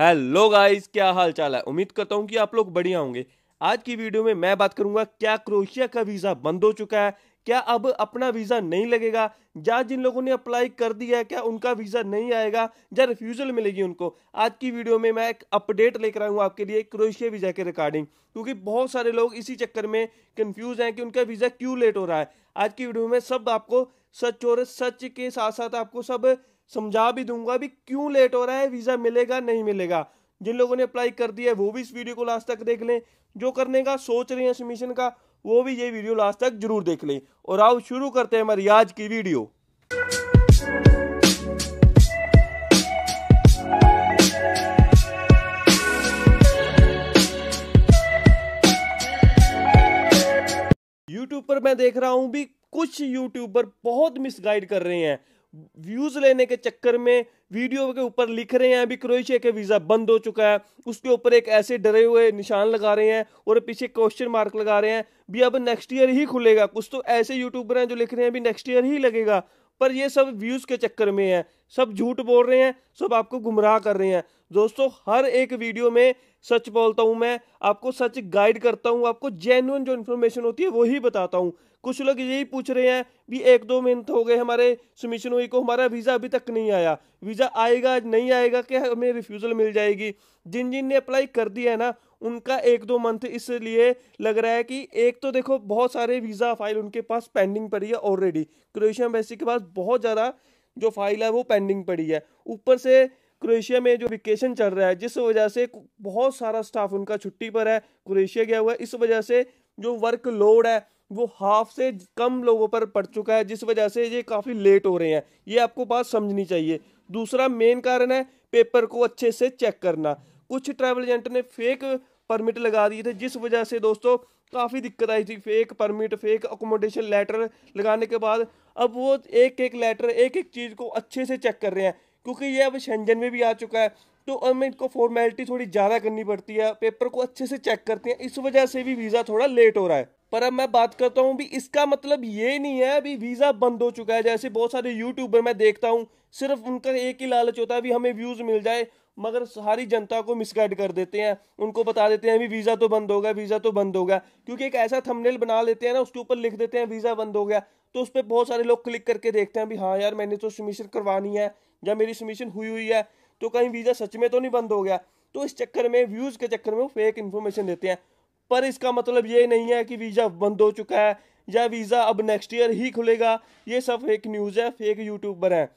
hello guys क्या हाल चाल है उम्मीद करता हूँ कि आप लोग बढ़िया होंगे आज की वीडियो में मैं बात करूंगा क्या क्रोशिया का वीज़ा बंद हो चुका है क्या अब अपना वीज़ा नहीं लगेगा या जिन लोगों ने अप्लाई कर दिया है क्या उनका वीज़ा नहीं आएगा या रिफ्यूज़ल मिलेगी उनको आज की वीडियो में मैं एक अपडेट लेकर आऊँ हूँ आपके लिए क्रोएशिया वीज़ा के रिकॉर्डिंग क्योंकि बहुत सारे लोग इसी चक्कर में कन्फ्यूज़ हैं कि उनका वीज़ा क्यों लेट हो रहा है आज की वीडियो में सब आपको सच और सच के साथ साथ आपको सब समझा भी दूंगा भी क्यों लेट हो रहा है वीज़ा मिलेगा नहीं मिलेगा जिन लोगों ने अप्लाई कर दिया है वो भी इस वीडियो को लास्ट तक देख लें जो करने का सोच रहे हैं इस मिशन का वो भी ये वीडियो लास्ट तक जरूर देख लें और आओ शुरू करते हैं हमारी आज की वीडियो यूट्यूब पर मैं देख रहा हूं भी कुछ यूट्यूबर बहुत मिसगाइड कर रहे हैं व्यूज लेने के चक्कर में वीडियो के ऊपर लिख रहे हैं अभी क्रोएशिया के वीज़ा बंद हो चुका है उसके ऊपर एक ऐसे डरे हुए निशान लगा रहे हैं और पीछे क्वेश्चन मार्क लगा रहे हैं भी अब नेक्स्ट ईयर ही खुलेगा कुछ तो ऐसे यूट्यूबर हैं जो लिख रहे हैं भी नेक्स्ट ईयर ही लगेगा पर ये सब व्यूज़ के चक्कर में है सब झूठ बोल रहे हैं सब आपको गुमराह कर रहे हैं दोस्तों हर एक वीडियो में सच बोलता हूँ मैं आपको सच गाइड करता हूँ आपको जेन्युन जो इन्फॉर्मेशन होती है वो ही बताता हूँ कुछ लोग यही पूछ रहे हैं भी एक दो मंथ हो गए हमारे हुई को हमारा वीज़ा अभी तक नहीं आया वीज़ा आएगा नहीं आएगा कि हमें रिफ्यूज़ल मिल जाएगी जिन जिन ने अप्लाई कर दिया है ना उनका एक दो मंथ इसलिए लग रहा है कि एक तो देखो बहुत सारे वीज़ा फाइल उनके पास पेंडिंग पड़ी है ऑलरेडी क्रोएशिया एम्बेसी के पास बहुत ज़्यादा जो फाइल है वो पेंडिंग पड़ी है ऊपर से क्रोएशिया में जो वेकेशन चल रहा है जिस वजह से बहुत सारा स्टाफ उनका छुट्टी पर है क्रोएशिया गया हुआ है इस वजह से जो वर्क लोड है वो हाफ से कम लोगों पर पड़ चुका है जिस वजह से ये काफ़ी लेट हो रहे हैं ये आपको बात समझनी चाहिए दूसरा मेन कारण है पेपर को अच्छे से चेक करना कुछ ट्रैवल एजेंट ने फेक परमिट लगा दिए थे जिस वजह से दोस्तों काफ़ी दिक्कत आई थी fake permit fake accommodation letter लगाने के बाद अब वो एक एक लेटर एक एक चीज़ को अच्छे से चेक कर रहे हैं क्योंकि ये अब शेंजन में भी आ चुका है तो हमें इनको फॉर्मेलिटी थोड़ी ज़्यादा करनी पड़ती है पेपर को अच्छे से चेक करते हैं इस वजह से भी वीज़ा थोड़ा लेट हो रहा है पर अब मैं बात करता हूँ भी इसका मतलब ये नहीं है अभी वीज़ा बंद हो चुका है जैसे बहुत सारे यूट्यूबर मैं देखता हूँ सिर्फ उनका एक ही लालच होता है भी हमें व्यूज़ मिल जाए मगर सारी जनता को मिसगाइड कर देते हैं उनको बता देते हैं अभी वीज़ा तो बंद होगा वीज़ा तो बंद होगा क्योंकि एक ऐसा थंबनेल बना लेते हैं ना उसके ऊपर लिख देते हैं वीज़ा बंद हो गया तो उस पर बहुत सारे लोग क्लिक करके देखते हैं भी हाँ यार मैंने तो सबमिशन करवानी है या मेरी सबमिशन हुई हुई है तो कहीं वीज़ा सच में तो नहीं बंद हो गया तो इस चक्कर में व्यूज़ के चक्कर में वो फेक इन्फॉर्मेशन देते हैं पर इसका मतलब ये नहीं है कि वीज़ा बंद हो चुका है या वीज़ा अब नेक्स्ट ईयर ही खुलेगा ये सब फेक न्यूज़ है फेक यूट्यूबर हैं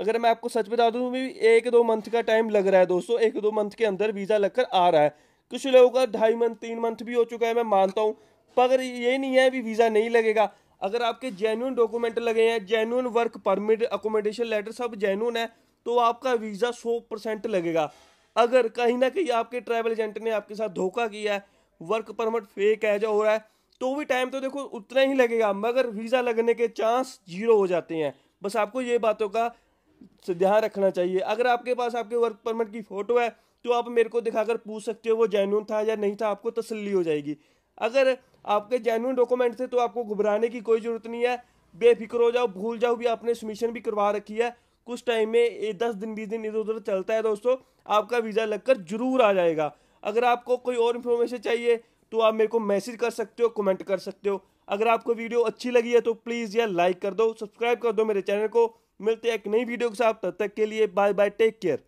अगर मैं आपको सच बता दूँ भी एक दो मंथ का टाइम लग रहा है दोस्तों एक दो मंथ के अंदर वीज़ा लगकर आ रहा है कुछ लोगों का ढाई मंथ तीन मंथ भी हो चुका है मैं मानता हूँ पर ये नहीं है भी वीज़ा नहीं लगेगा अगर आपके जेन्यून डॉक्यूमेंट लगे हैं genuine work permit accommodation letter सब जेन्यून है तो आपका वीज़ा सौ परसेंट लगेगा अगर कहीं ना कहीं आपके ट्रैवल एजेंट ने आपके साथ धोखा किया है वर्क परमिट फेक है जो हो रहा है तो भी टाइम तो देखो उतना ही लगेगा मगर वीज़ा लगने के चांस जीरो हो जाते हैं बस आपको ये बातों का ध्यान रखना चाहिए अगर आपके पास आपके वर्क परमिट की फ़ोटो है तो आप मेरे को दिखाकर पूछ सकते हो वो जैनून था या नहीं था आपको तसल्ली हो जाएगी अगर आपके जैनून डॉक्यूमेंट थे तो आपको घबराने की कोई ज़रूरत नहीं है बेफिक्र हो जाओ भूल जाओ भी आपने सबमिशन भी करवा रखी है कुछ टाइम में दस दिन बीस दिन इधर उधर चलता है दोस्तों आपका वीज़ा लगकर जरूर आ जाएगा अगर आपको कोई और इन्फॉर्मेशन चाहिए तो आप मेरे को मैसेज कर सकते हो कमेंट कर सकते हो अगर आपको वीडियो अच्छी लगी है तो प्लीज़ यार लाइक कर दो सब्सक्राइब कर दो मेरे चैनल को मिलते हैं एक नई वीडियो के साथ तब तक के लिए बाय बाय टेक केयर